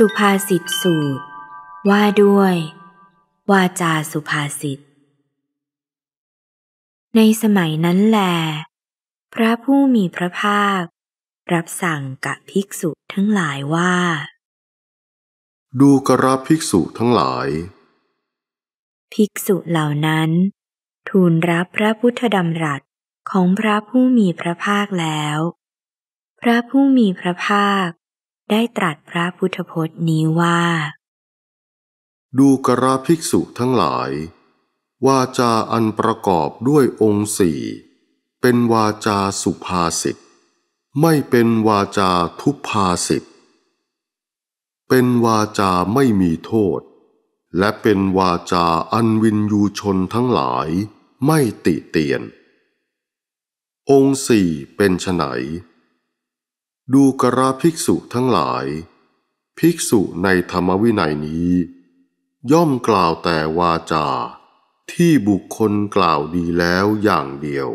สุภาษิตสูตร ว่าด้วยวาจาสุภาษิตในสมัยนั้นแล พระผู้มีพระภาค รับสั่งกับภิกษุทั้งหลายว่า ดูกระภิกษุทั้งหลาย ภิกษุเหล่านั้น ทูลรับพระพุทธดำรัสของพระผู้มีพระภาคแล้ว พระผู้มีพระภาคได้ตรัสพระพุทธพจน์นี้ว่า ดูกราภิกษุทั้งหลาย วาจาอันประกอบด้วยองค์สี่ เป็นวาจาสุภาษิต ไม่เป็นวาจาทุพภาษิต เป็นวาจาไม่มีโทษ และเป็นวาจาอันวินยูชนทั้งหลายไม่ติเตียน องค์สี่เป็นไฉนดูกระภิกษุทั้งหลาย ภิกษุในธรรมวินัยนี้ ย่อมกล่าวแต่วาจา ที่บุคคลกล่าวดีแล้วอย่างเดียว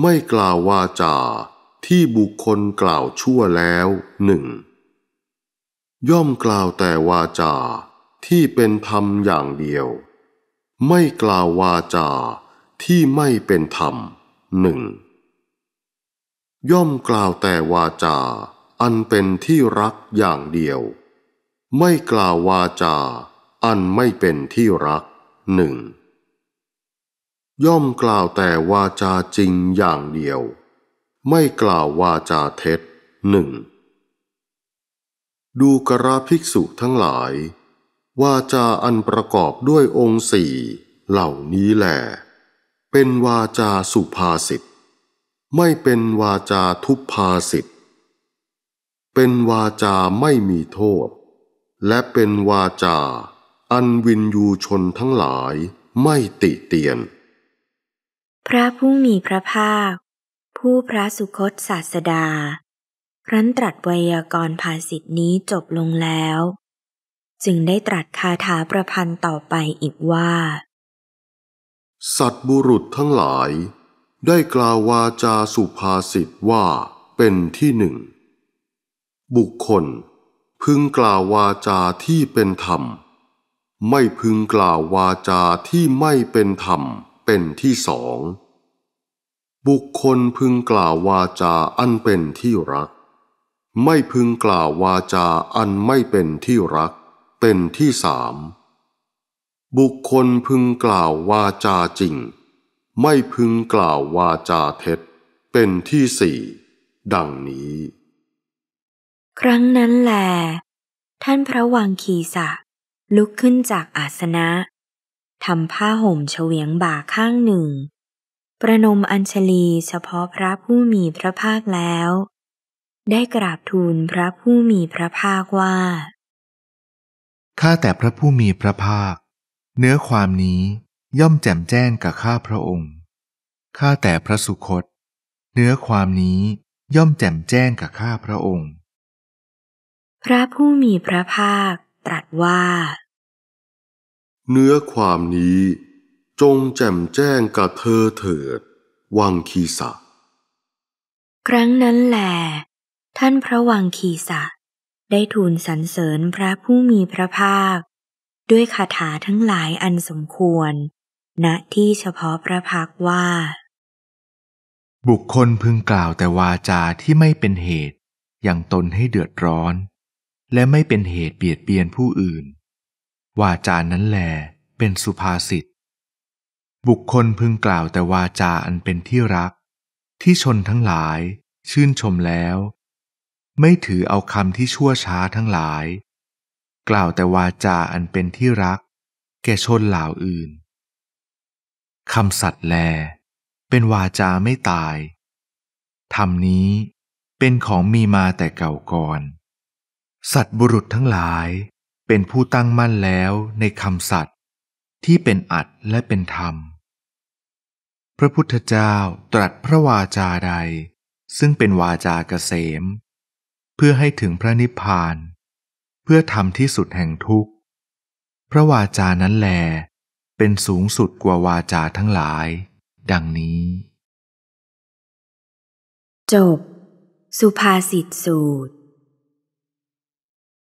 ไม่กล่าววาจา ที่บุคคลกล่าวชั่วแล้วหนึ่งย่อมกล่าวแต่วาจา ที่เป็นธรรมอย่างเดียว ไม่กล่าววาจา ที่ไม่เป็นธรรม หนึ่งย่อมกล่าวแต่วาจา อันเป็นที่รักอย่างเดียว ไม่กล่าววาจา อันไม่เป็นที่รักหนึ่งย่อมกล่าวแต่วาจาจริงอย่างเดียว ไม่กล่าววาจาเท็จหนึ่งดูกราภิกษุทั้งหลาย วาจาอันประกอบด้วยองค์สี่เหล่านี้แหลเป็นวาจาสุภาษิตไม่เป็นวาจาทุพภาสิทธ์เป็นวาจาไม่มีโทษ และเป็นวาจาอันวินยูชนทั้งหลายไม่ติเตียน พระผู้มีพระภาค ผู้พระสุคตศาสดา ครั้นตรัสไวยากรณ์ภาสิทธินี้จบลงแล้ว จึงได้ตรัสคาถาประพันธ์ต่อไปอีกว่า สัตบุรุษทั้งหลายได้กล่าววาจาสุภาษิตว่าเป็นที่หนึ่ง บุคคล พึงกล่าววาจาที่เป็นธรรม ไม่พึงกล่าววาจาที่ไม่เป็นธรรมเป็นที่สอง บุคคลพึงกล่าววาจาอันเป็นที่รัก ไม่พึงกล่าววาจาอันไม่เป็นที่รัก เป็นที่สาม บุคคลพึงกล่าววาจาจริงไม่พึงกล่าววาจาเท็จเป็นที่สี่ ดังนี้ ครั้งนั้นแหลท่านพระวังคีสะลุกขึ้นจากอาสนะทำผ้าห่มเฉวียงบ่าข้างหนึ่ง ประนมอัญชลีเฉพาะพระผู้มีพระภาคแล้ว ได้กราบทูลพระผู้มีพระภาคว่าข้าแต่พระผู้มีพระภาค เนื้อความนี้ย่อมแจ่มแจ้งกับข้าพระองค์ ข้าแต่พระสุคต เนื้อความนี้ย่อมแจ่มแจ้งกับข้าพระองค์ พระผู้มีพระภาคตรัสว่า เนื้อความนี้จงแจ่มแจ้งกับเธอเถิด วังคีสะครั้งนั้นแหลท่านพระวังคีสะได้ทูลสรรเสริญพระผู้มีพระภาค ด้วยคาถาทั้งหลายอันสมควรณที่เฉพาะพระพักว่า บุคคลพึงกล่าวแต่วาจาที่ไม่เป็นเหตุ อย่างตนให้เดือดร้อน และไม่เป็นเหตุเบียดเบียนผู้อื่น วาจานั้นแลเป็นสุภาษิตบุคคลพึงกล่าวแต่วาจาอันเป็นที่รัก ที่ชนทั้งหลายชื่นชมแล้ว ไม่ถือเอาคำที่ชั่วช้าทั้งหลาย กล่าวแต่วาจาอันเป็นที่รัก แก่ชนเหล่าอื่นคำสัตว์แล เป็นวาจาไม่ตาย ธรรมนี้เป็นของมีมาแต่เก่าก่อน สัตว์บุรุษทั้งหลาย เป็นผู้ตั้งมั่นแล้วในคำสัตว์ที่เป็นอัดและเป็นธรรม พระพุทธเจ้าตรัสพระวาจาใด ซึ่งเป็นวาจาเกษมเพื่อให้ถึงพระนิพพาน เพื่อทำที่สุดแห่งทุกข์ พระวาจานั้นแลเป็นสูงสุดกว่าวาจาทั้งหลาย ดังนี้ จบ สุภาษิตสูตร